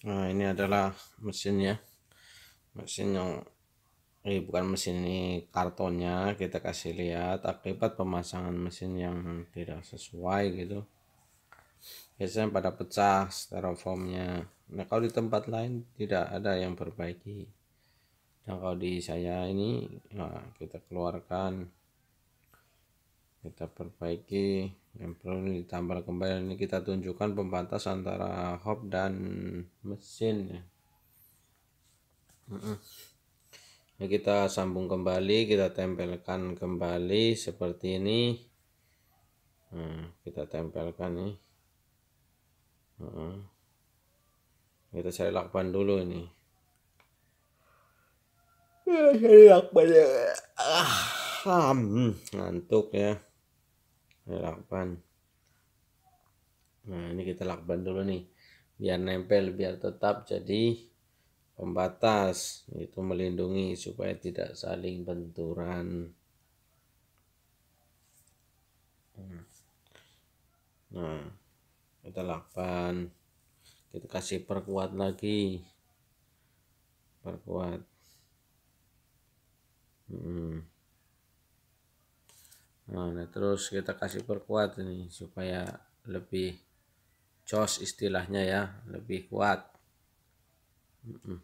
Nah, ini adalah mesin ya Mesin yang eh bukan mesin ini kartonnya kita kasih lihat akibat pemasangan mesin yang tidak sesuai gitu. Biasanya pada pecah styrofoamnya. Nah, kalau di tempat lain tidak ada yang perbaiki. Nah, kalau di saya ini nah, kita keluarkan kita perbaiki yang perlu ditambah kembali ini kita tunjukkan pembatas antara hop dan mesin ya Nah, kita sambung kembali, kita tempelkan kembali seperti ini. Nah, kita tempelkan nih. Nah, kita cari lakban dulu ini. Cari lakban ya. Ah, hmm, ngantuk ya lakban nah ini kita lakban dulu nih biar nempel biar tetap jadi pembatas itu melindungi supaya tidak saling benturan nah kita lakban kita kasih perkuat lagi perkuat hmm nah, terus kita kasih perkuat ini supaya lebih jos istilahnya ya lebih kuat mm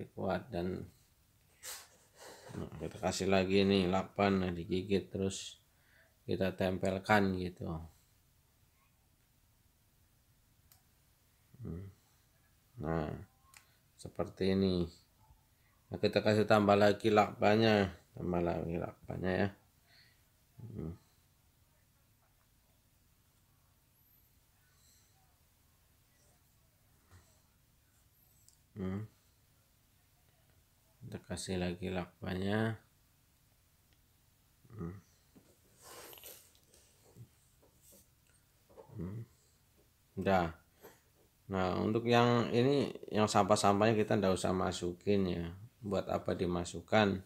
lebih kuat dan nah, kita kasih lagi nih lapan nah, digigit terus kita tempelkan gitu mm. nah seperti ini nah, kita kasih tambah lagi lakbannya malah hilafahnya ya hmm. Hmm. kita kasih lagi lakbannya hmm. hmm. udah nah untuk yang ini yang sampah-sampahnya kita tidak usah masukin ya buat apa dimasukkan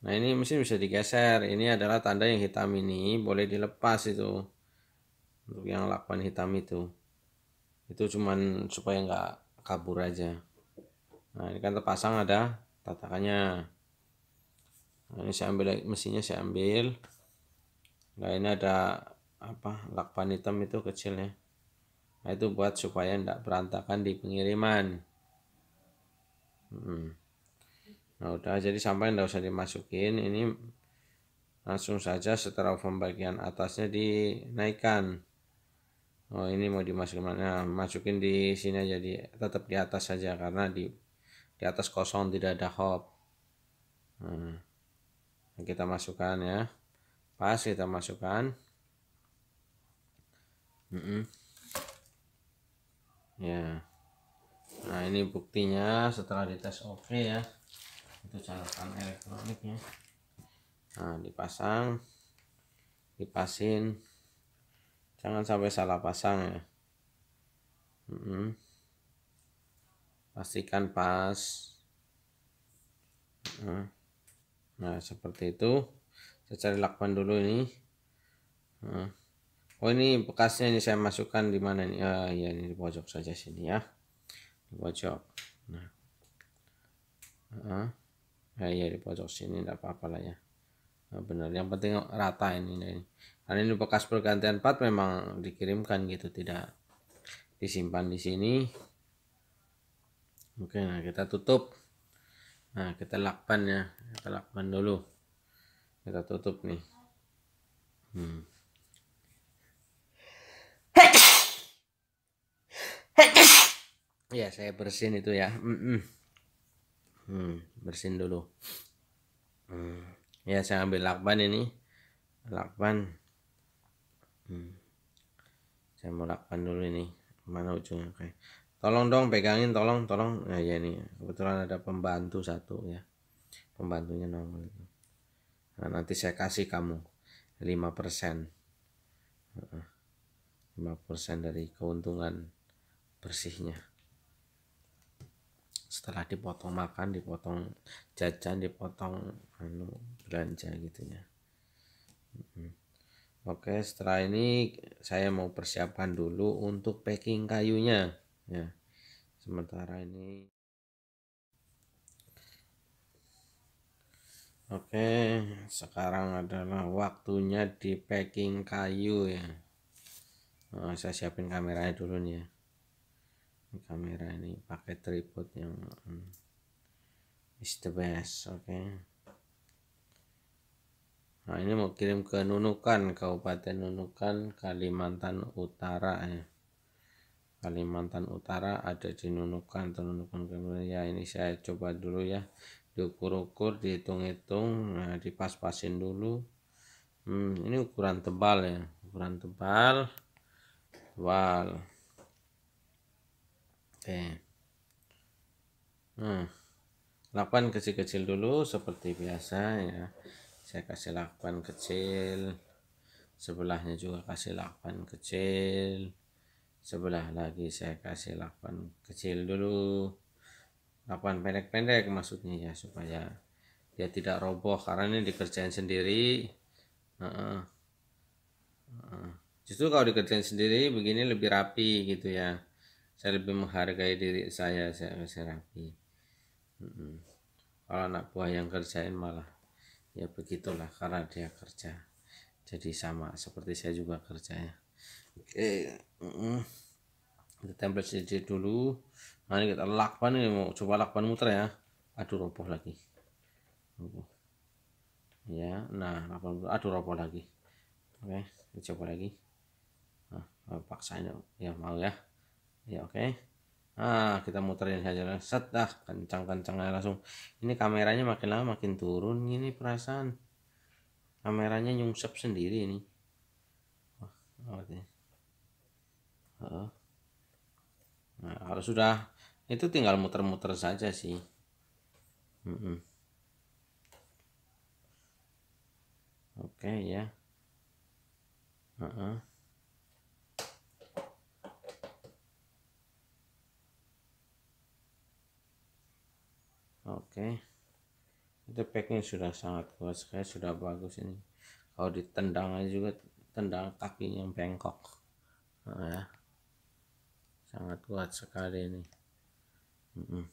Nah ini mesin bisa digeser. Ini adalah tanda yang hitam ini boleh dilepas itu untuk yang lakban hitam itu. Itu cuman supaya nggak kabur aja. Nah ini kan terpasang ada tatakannya. Nah, ini saya ambil mesinnya saya ambil. Nah ini ada apa lakban hitam itu kecil ya. Nah itu buat supaya nggak berantakan di pengiriman hmm. nah udah jadi sampai tidak usah dimasukin ini langsung saja setelah pembagian atasnya dinaikkan oh ini mau dimasukin mana nah, masukin di sini aja di tetap di atas saja karena di di atas kosong tidak ada hop hmm. nah, kita masukkan ya pas kita masukkan mm -mm. ya yeah nah ini buktinya setelah dites oke okay ya itu catatan elektroniknya nah dipasang dipasin jangan sampai salah pasang ya -hmm. pastikan pas nah. seperti itu saya cari lakban dulu ini oh ini bekasnya ini saya masukkan di mana ini ah, eh, ya ini di pojok saja sini ya out nah ah ya iya, di pojok sini tidak apa-apa lah ya nah, benar yang penting rata ini, ini karena ini bekas pergantian part memang dikirimkan gitu tidak disimpan di sini oke nah kita tutup nah kita lakban ya kita lakban dulu kita tutup nih hmm. Hey! ya saya bersin itu ya mm Hmm, bersin dulu hmm. ya saya ambil lakban ini lakban hmm. saya mau lakban dulu ini mana ujungnya oke tolong dong pegangin tolong tolong nah ya ini kebetulan ada pembantu satu ya pembantunya nongol itu nah, nanti saya kasih kamu 5% persen 5% dari keuntungan bersihnya setelah dipotong makan dipotong jajan dipotong anu belanja gitu ya oke setelah ini saya mau persiapkan dulu untuk packing kayunya ya sementara ini Oke, sekarang adalah waktunya di packing kayu ya. Nah, saya siapin kameranya dulu nih ya kamera ini pakai tripod yang um, is the best oke okay? nah ini mau kirim ke Nunukan Kabupaten Nunukan Kalimantan Utara ya Kalimantan Utara ada di Nunukan atau Nunukan Kalimantan ya ini saya coba dulu ya diukur-ukur dihitung-hitung nah, dipas-pasin dulu hmm, ini ukuran tebal ya ukuran tebal tebal Oke. Nah, lakukan kecil-kecil dulu seperti biasa ya. Saya kasih lakukan kecil. Sebelahnya juga kasih lakukan kecil. Sebelah lagi saya kasih lakukan kecil dulu. Lakukan pendek-pendek maksudnya ya supaya dia tidak roboh karena ini dikerjain sendiri. Uh -uh. Uh Justru kalau dikerjain sendiri begini lebih rapi gitu ya saya lebih menghargai diri saya saya kasih rapi kalau anak buah yang kerjain malah ya begitulah karena dia kerja jadi sama seperti saya juga kerjanya oke okay. kita tempel saja dulu nah kita lakban ini mau coba lakban muter ya aduh roboh lagi ya nah lakban muter. aduh roboh lagi oke okay. coba lagi nah ini ya, ya mau ya ya oke okay. ah kita muterin saja set dah kencang kencang langsung ini kameranya makin lama makin turun ini perasaan kameranya nyungsep sendiri ini oke okay. nah harus sudah itu tinggal muter-muter saja sih mm -mm. oke okay, ya uh -uh. oke okay. itu packnya sudah sangat kuat sekali sudah bagus ini kalau ditendang aja juga tendang kakinya bengkok nah, ya. sangat kuat sekali ini mm -mm.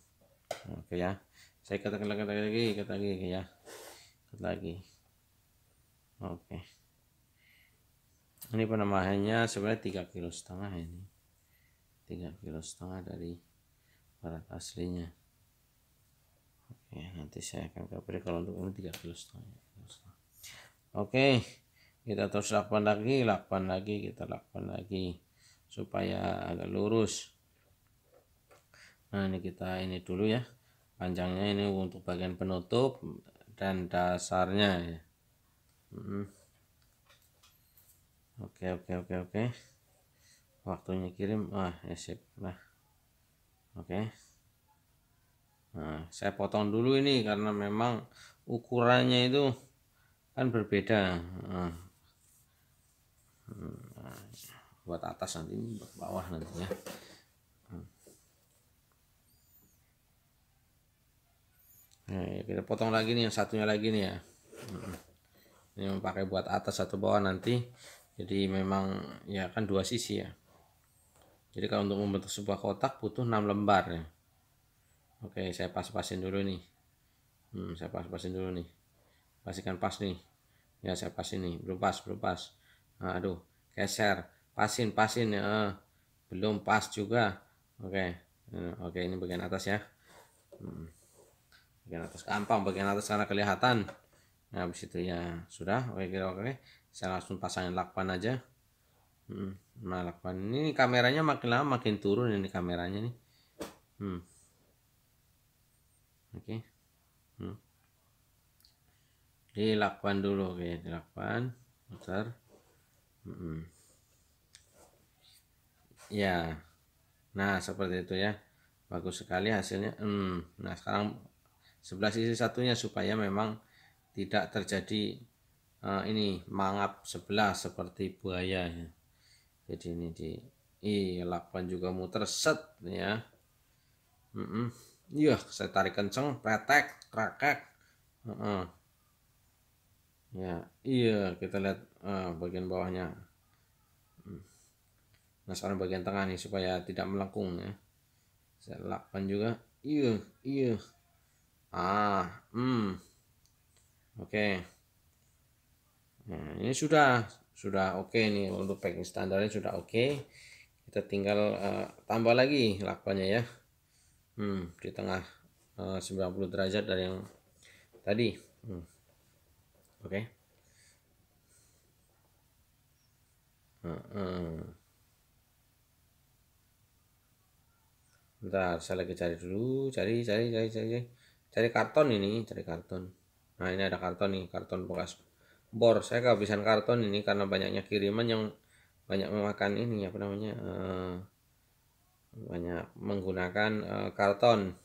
oke okay, ya saya katakan lagi kata lagi kata lagi ya kata lagi oke okay. ini penambahannya sebenarnya tiga kilo setengah ini tiga kilo setengah dari berat aslinya ya nanti saya akan kabari kalau untuk ini tiga kilo setengah oke kita terus lakukan lagi lakukan lagi kita lakukan lagi supaya agak lurus nah ini kita ini dulu ya panjangnya ini untuk bagian penutup dan dasarnya ya hmm. oke oke oke oke waktunya kirim ah ya sip nah oke okay. Nah, saya potong dulu ini karena memang ukurannya itu kan berbeda. Nah, hmm, buat atas nanti, buat bawah nantinya. Hmm. Nah, ya, kita potong lagi nih yang satunya lagi nih ya. Hmm. Ini memakai buat atas atau bawah nanti. Jadi memang ya kan dua sisi ya. Jadi kalau untuk membentuk sebuah kotak butuh 6 lembar ya oke saya pas-pasin dulu nih hmm, saya pas-pasin dulu nih pastikan pas nih ya saya pas ini belum pas belum pas nah, aduh geser pasin pasin ya belum pas juga oke okay. Hmm, oke ini bagian atas ya hmm. bagian atas gampang bagian atas karena kelihatan nah habis itu ya sudah oke okay, oke saya langsung pasangin lakban aja hmm. nah lakban ini kameranya makin lama makin turun ini kameranya nih hmm oke okay. hmm. dilakukan dulu oke okay. dilakukan putar Hmm. ya nah seperti itu ya bagus sekali hasilnya hmm. nah sekarang sebelah sisi satunya supaya memang tidak terjadi uh, ini mangap sebelah seperti buaya ya. jadi ini di i iya, lakukan juga muter set ya mm -mm. Iya, saya tarik kenceng, pretek, krakek. Uh -uh. Ya, iya kita lihat uh, bagian bawahnya. Hmm. Nah sekarang bagian tengah nih supaya tidak melengkung ya. Saya lakukan juga. Iya, iya. Ah, hmm. Oke. Okay. Nah ini sudah sudah oke okay nih untuk packing standarnya sudah oke. Okay. Kita tinggal uh, tambah lagi lakukannya ya hmm, di tengah eh, uh, 90 derajat dari yang tadi hmm. oke okay. Hmm. Bentar, saya lagi cari dulu, cari, cari, cari, cari, cari, karton ini, cari karton. Nah ini ada karton nih, karton bekas bor. Saya kehabisan karton ini karena banyaknya kiriman yang banyak memakan ini apa namanya uh, banyak menggunakan e, karton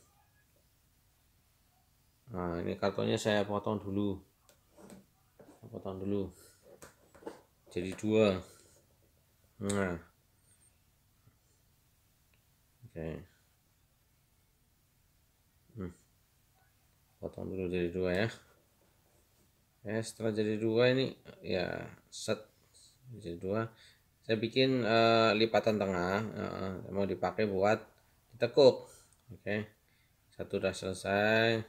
nah ini kartonnya saya potong dulu potong dulu jadi dua nah oke okay. Hmm. potong dulu jadi dua ya eh setelah jadi dua ini ya set jadi dua saya bikin uh, lipatan tengah uh, mau dipakai buat ditekuk oke okay. satu udah selesai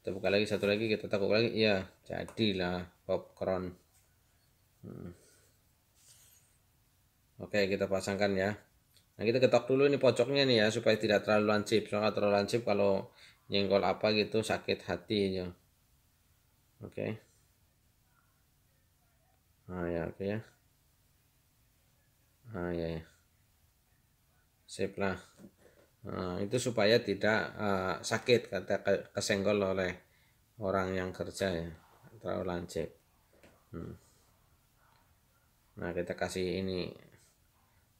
kita buka lagi satu lagi kita tekuk lagi iya jadilah popcorn hmm. oke okay, kita pasangkan ya nah kita ketok dulu ini pojoknya nih ya supaya tidak terlalu lancip soalnya terlalu lancip kalau nyenggol apa gitu sakit hati ya oke okay. nah ya oke okay ya nah, ya, ya. sip lah nah, itu supaya tidak uh, sakit kata kesenggol oleh orang yang kerja ya terlalu lancip hmm. nah kita kasih ini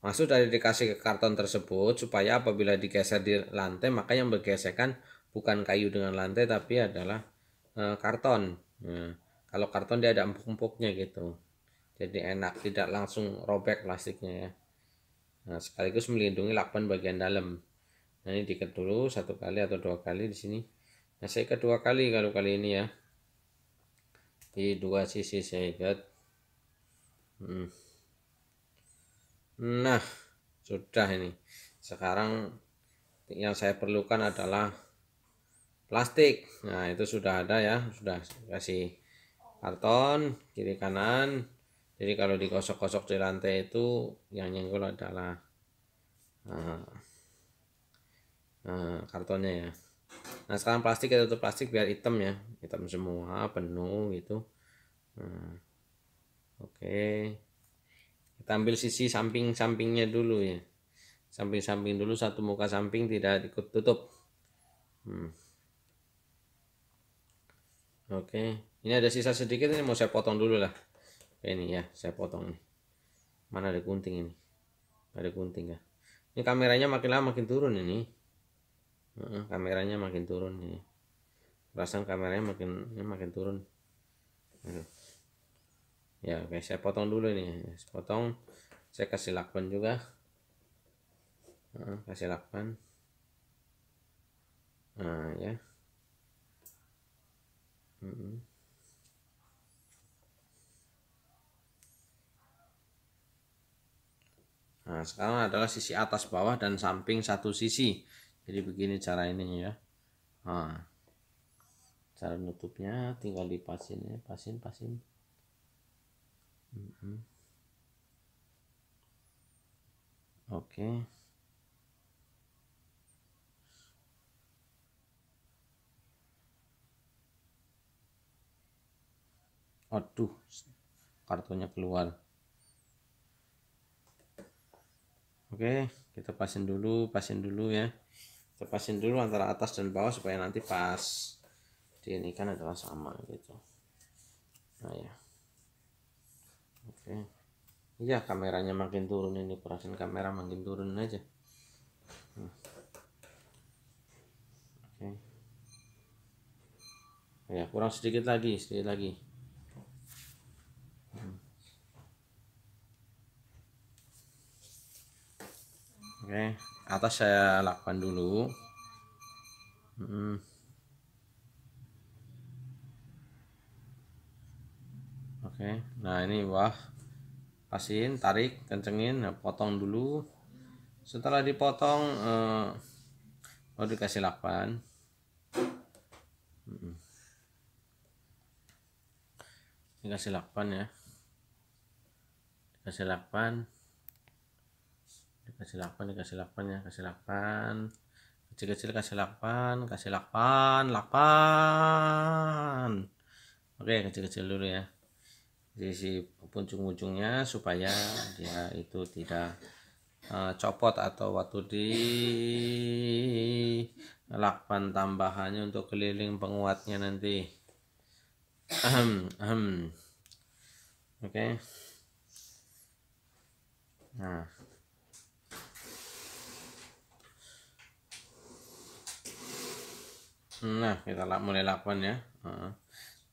Maksud dari dikasih ke karton tersebut supaya apabila digeser di lantai maka yang bergesekan bukan kayu dengan lantai tapi adalah uh, karton. Nah, kalau karton dia ada empuk-empuknya gitu jadi enak tidak langsung robek plastiknya ya nah, sekaligus melindungi lakban bagian dalam nah ini diikat dulu satu kali atau dua kali di sini nah saya ikat dua kali kalau kali ini ya di dua sisi saya ikat hmm. nah sudah ini sekarang yang saya perlukan adalah plastik nah itu sudah ada ya sudah kasih karton kiri kanan jadi kalau dikosok-kosok di lantai itu yang nyenggol adalah uh, uh, kartonnya ya. Nah sekarang plastik kita tutup plastik biar hitam ya, hitam semua penuh gitu. Uh, Oke, okay. kita ambil sisi samping-sampingnya dulu ya. Samping-samping dulu satu muka samping tidak ikut tutup. Hmm. Oke, okay. ini ada sisa sedikit ini mau saya potong dulu lah ini ya saya potong nih mana ada gunting ini ada gunting ya ini kameranya makin lama makin turun ini uh, kameranya makin turun ini perasaan kameranya makin ini makin turun Aduh. ya oke saya potong dulu nih saya potong saya kasih lakban juga uh, kasih lakban nah ya mm Nah, sekarang adalah sisi atas bawah dan samping satu sisi. Jadi begini cara ini ya. Nah, cara nutupnya tinggal dipasin ya, pasin, pasin. Oke. Okay. Aduh, kartunya keluar. Oke, kita pasin dulu, pasin dulu ya. Kita pasin dulu antara atas dan bawah supaya nanti pas di ini kan adalah sama gitu. Nah ya. Oke. Iya, kameranya makin turun ini, perasaan kamera makin turun aja. Hmm. Oke. Ya, kurang sedikit lagi, sedikit lagi. Oke, atas saya lakukan dulu. Hmm. Oke, nah ini wah pasin, tarik, kencengin, nah, potong dulu. Setelah dipotong, eh, baru dikasih lakban. Hmm. kasih lakban ya. kasih lakban kasih 8 nih kasih 8 ya kasih 8 ya, kecil-kecil kasih 8 kasih 8 8 oke kecil-kecil dulu ya sisi puncung ujungnya supaya dia itu tidak uh, copot atau waktu di lakban tambahannya untuk keliling penguatnya nanti oke okay. nah Nah, kita mulai lakban ya. Nah,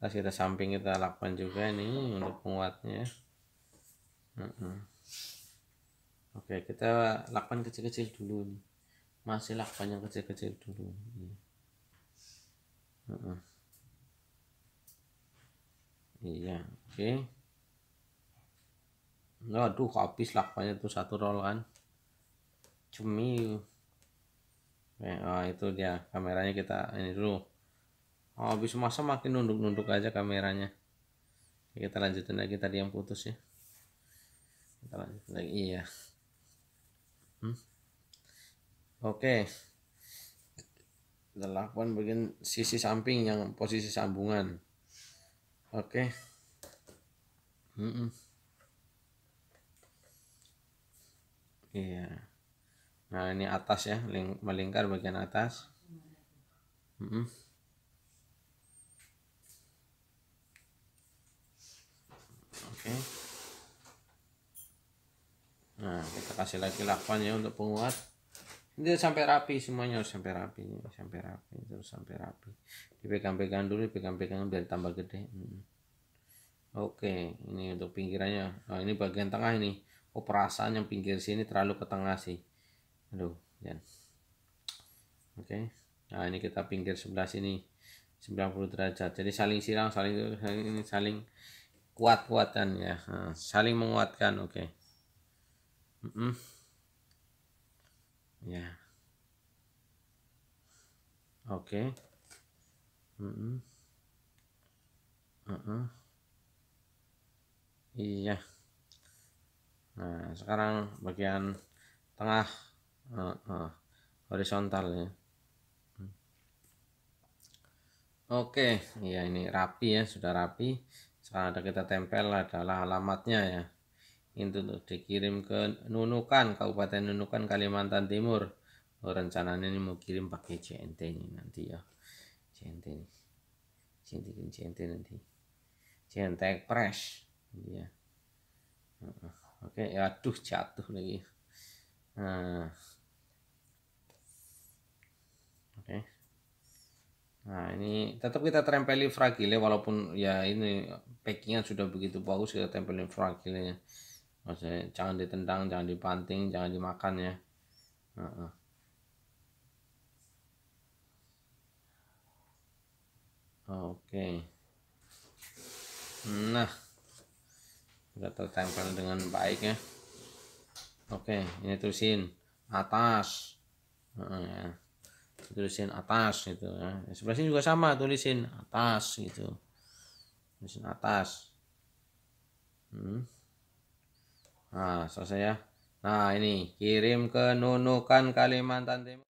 kita samping kita lakban juga ini untuk penguatnya. Oke, kita lakban kecil-kecil dulu Masih lakban yang kecil-kecil dulu. iya, oke. Waduh, habis lakbannya tuh satu roll kan. Cemil. Oke, oh, itu dia kameranya kita ini dulu oh, habis masa makin nunduk-nunduk aja kameranya kita lanjutin lagi tadi yang putus ya kita lanjut lagi iya hmm. oke okay. kita lakukan bagian sisi samping yang posisi sambungan oke okay. -mm. iya yeah. Nah ini atas ya, melingkar bagian atas. -hmm. Oke. Okay. Nah kita kasih lagi lakban ya untuk penguat. Ini sampai rapi semuanya harus sampai rapi, sampai rapi terus sampai rapi. Dipegang-pegang dulu, dipegang-pegang biar tambah gede. Hmm. Oke, okay. ini untuk pinggirannya. Nah, ini bagian tengah ini. Oh perasaan yang pinggir sini terlalu ke tengah sih aduh ya oke nah ini kita pinggir sebelah sini 90 derajat jadi saling silang saling saling, saling kuat kuatan ya nah, saling menguatkan oke okay. mm -mm. ya oke okay. mm -mm. Uh Iya. Nah, sekarang bagian tengah uh, uh, ya hmm. Oke, okay, ya ini rapi ya, sudah rapi. Sekarang ada kita tempel adalah alamatnya ya. Ini untuk dikirim ke Nunukan, Kabupaten Nunukan, Kalimantan Timur. Oh, rencananya ini mau kirim pakai CNT ini nanti ya. CNT ini. CNT, CNT nanti. CNT Express. Ya. Ah, Oke, okay, aduh jatuh lagi. Nah, okay. Eh. nah ini tetap kita tempeli fragile walaupun ya ini packingnya sudah begitu bagus kita tempelin nya. maksudnya jangan ditendang jangan dipanting jangan dimakan ya uh -uh. Oke. Okay. Nah. Sudah tertempel dengan baik ya. Oke, okay, ini terusin atas. Uh, ya tulisin atas gitu ya. sebelah sini juga sama tulisin atas gitu tulisin atas hmm. nah selesai ya nah ini kirim ke nunukan Kalimantan Timur